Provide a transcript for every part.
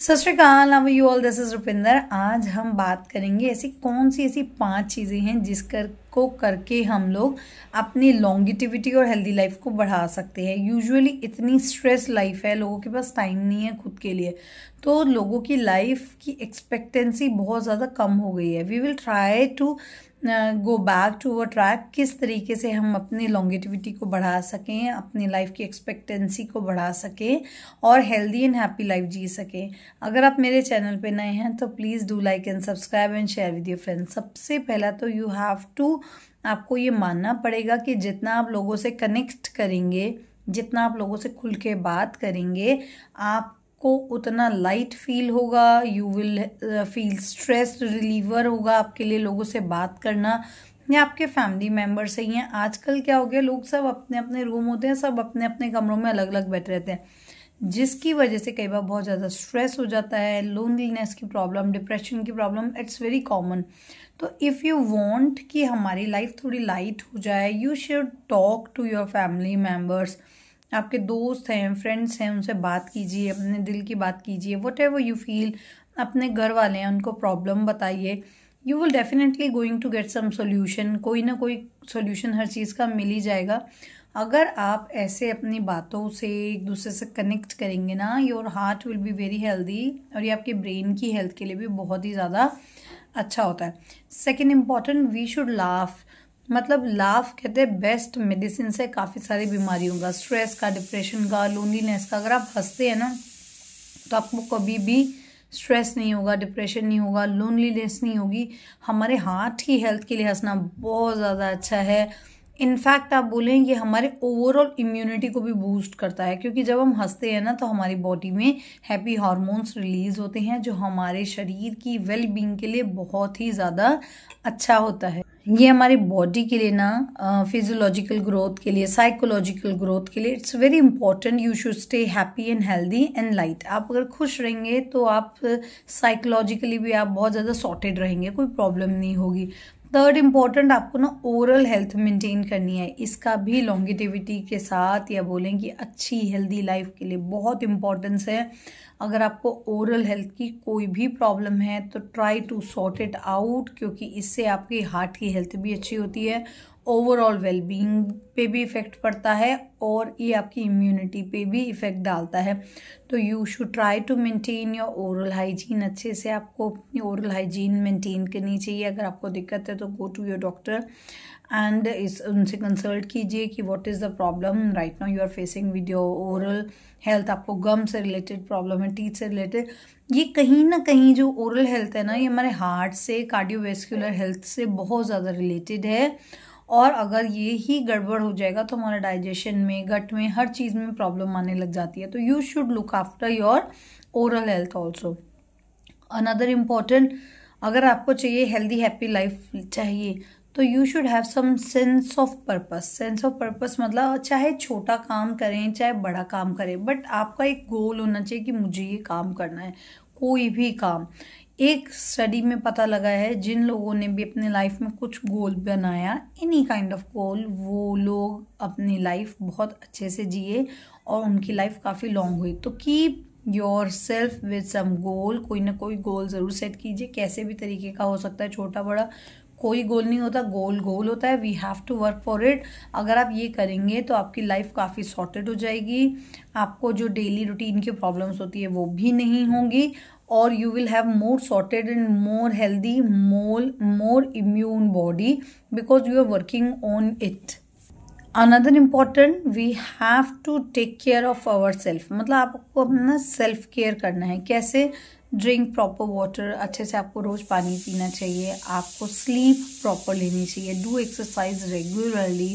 सत श्रीकाल अब you all this is Rupinder आज हम बात करेंगे ऐसी कौन सी ऐसी पांच चीज़ें हैं जिस कर को करके हम लोग अपनी लॉन्गिटिविटी और हेल्दी लाइफ को बढ़ा सकते हैं यूजुअली इतनी स्ट्रेस लाइफ है लोगों के पास टाइम नहीं है खुद के लिए तो लोगों की लाइफ की एक्सपेक्टेंसी बहुत ज़्यादा कम हो गई है we will try to go back to our track किस तरीके से हम अपनी लॉन्गेटिविटी को बढ़ा सकें अपनी लाइफ की एक्सपेक्टेंसी को बढ़ा सकें और हेल्दी एंड हैप्पी लाइफ जी सकें अगर आप मेरे चैनल पे नए हैं तो please do like and subscribe and share with your friends सबसे पहला तो यू हैव टू आपको ये मानना पड़ेगा कि जितना आप लोगों से कनेक्ट करेंगे जितना आप लोगों से खुल के बात करेंगे आप आपको उतना लाइट फील होगा you will feel stress reliever होगा आपके लिए लोगों से बात करना या आपके फैमिली मेम्बर्स ही हैं आजकल क्या हो गया लोग सब अपने अपने रूम होते हैं सब अपने अपने कमरों में अलग अलग बैठे रहते हैं जिसकी वजह से कई बार बहुत ज़्यादा स्ट्रेस हो जाता है लोनलीनेस की प्रॉब्लम डिप्रेशन की प्रॉब्लम इट्स वेरी कॉमन तो इफ़ यू वांट कि हमारी लाइफ थोड़ी लाइट हो जाए you should talk to your family members आपके दोस्त हैं फ्रेंड्स हैं उनसे बात कीजिए अपने दिल की बात कीजिए वट एवर यू फील अपने घर वाले हैं उनको प्रॉब्लम बताइए you will definitely going to get some solution कोई ना कोई सोल्यूशन हर चीज़ का मिल ही जाएगा अगर आप ऐसे अपनी बातों से एक दूसरे से कनेक्ट करेंगे ना your heart will be very healthy और ये आपके ब्रेन की हेल्थ के लिए भी बहुत ही ज़्यादा अच्छा होता है second important we should laugh मतलब लाफ कहते हैं बेस्ट मेडिसिन से काफ़ी सारी बीमारियों का स्ट्रेस का डिप्रेशन का लोनलीनेस का अगर आप हंसते हैं ना तो आपको कभी भी स्ट्रेस नहीं होगा डिप्रेशन नहीं होगा लोनलीनेस नहीं होगी हमारे हार्ट की हेल्थ के लिए हंसना बहुत ज़्यादा अच्छा है इनफैक्ट आप बोलें कि हमारे ओवरऑल इम्यूनिटी को भी बूस्ट करता है क्योंकि जब हम हंसते हैं ना तो हमारी बॉडी में हैप्पी हार्मोन्स रिलीज़ होते हैं जो हमारे शरीर की वेल बींग के लिए बहुत ही ज़्यादा अच्छा होता है ये हमारी बॉडी के लिए ना फिजियोलॉजिकल ग्रोथ के लिए साइकोलॉजिकल ग्रोथ के लिए it's very important you should stay happy and healthy and light आप अगर खुश रहेंगे तो आप साइकोलॉजिकली भी आप बहुत ज़्यादा सॉर्टेड रहेंगे कोई प्रॉब्लम नहीं होगी थर्ड इम्पॉर्टेंट आपको ना ओरल हेल्थ मेंटेन करनी है इसका भी लॉन्गिटिविटी के साथ या बोलें कि अच्छी हेल्दी लाइफ के लिए बहुत इम्पॉर्टेंस है अगर आपको ओरल हेल्थ की कोई भी प्रॉब्लम है तो try to sort it out क्योंकि इससे आपकी हार्ट की हेल्थ भी अच्छी होती है ओवरऑल वेलबींग पे भी इफ़ेक्ट पड़ता है और ये आपकी इम्यूनिटी पे भी इफ़ेक्ट डालता है तो you should try to maintain your oral hygiene अच्छे से आपको अपनी ओरल हाइजीन मेंटेन करनी चाहिए अगर आपको दिक्कत है तो go to your doctor and इस उनसे कंसल्ट कीजिए कि what is the problem right now you are facing with your oral health आपको गम से रिलेटेड प्रॉब्लम है टीथ से रिलेटेड ये कहीं ना कहीं जो ओरल हेल्थ है ना ये हमारे हार्ट से कार्डियोवेस्कुलर हेल्थ से बहुत ज़्यादा रिलेटेड है और अगर ये ही गड़बड़ हो जाएगा तो हमारा डाइजेशन में गट में हर चीज़ में प्रॉब्लम आने लग जाती है तो you should look after your oral health also another important अगर आपको चाहिए हेल्दी हैप्पी लाइफ चाहिए तो you should have some sense of purpose sense of purpose मतलब चाहे छोटा काम करें चाहे बड़ा काम करें बट आपका एक गोल होना चाहिए कि मुझे ये काम करना है कोई भी काम एक स्टडी में पता लगा है जिन लोगों ने भी अपने लाइफ में कुछ गोल बनाया एनी काइंड ऑफ गोल वो लोग अपनी लाइफ बहुत अच्छे से जिए और उनकी लाइफ काफ़ी लॉन्ग हुई तो keep yourself with some goal कोई ना कोई गोल ज़रूर सेट कीजिए कैसे भी तरीके का हो सकता है छोटा बड़ा कोई गोल नहीं होता गोल गोल होता है we have to work for it अगर आप ये करेंगे तो आपकी लाइफ काफ़ी सॉर्टेड हो जाएगी आपको जो डेली रूटीन की प्रॉब्लम्स होती है वो भी नहीं होंगी और you will have more sorted and more healthy more more immune body because you are working on it another important we have to take care of our self मतलब आपको अपना सेल्फ केयर करना है कैसे ड्रिंक प्रॉपर वाटर अच्छे से आपको रोज़ पानी पीना चाहिए आपको स्लीप प्रॉपर लेनी चाहिए डू एक्सरसाइज रेगुलरली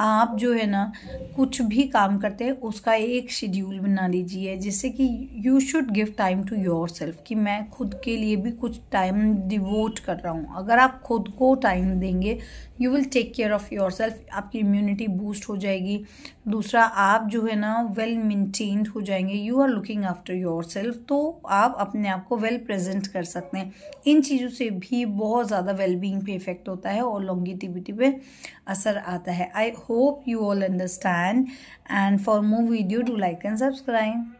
आप जो है ना कुछ भी काम करते हैं उसका एक शेड्यूल बना लीजिए जैसे कि you should give time to yourself कि मैं खुद के लिए भी कुछ टाइम डिवोट कर रहा हूँ अगर आप खुद को टाइम देंगे you will take care of yourself आपकी इम्यूनिटी बूस्ट हो जाएगी दूसरा आप जो है ना वेल मेंटेन हो जाएंगे you are looking after yourself तो आप अपने आप को वेल प्रेजेंट कर सकते हैं इन चीज़ों से भी बहुत ज़्यादा बींग पे इफेक्ट होता है और लॉन्गिटिविटी पे असर आता है आई hope you all understand and for more video do like and subscribe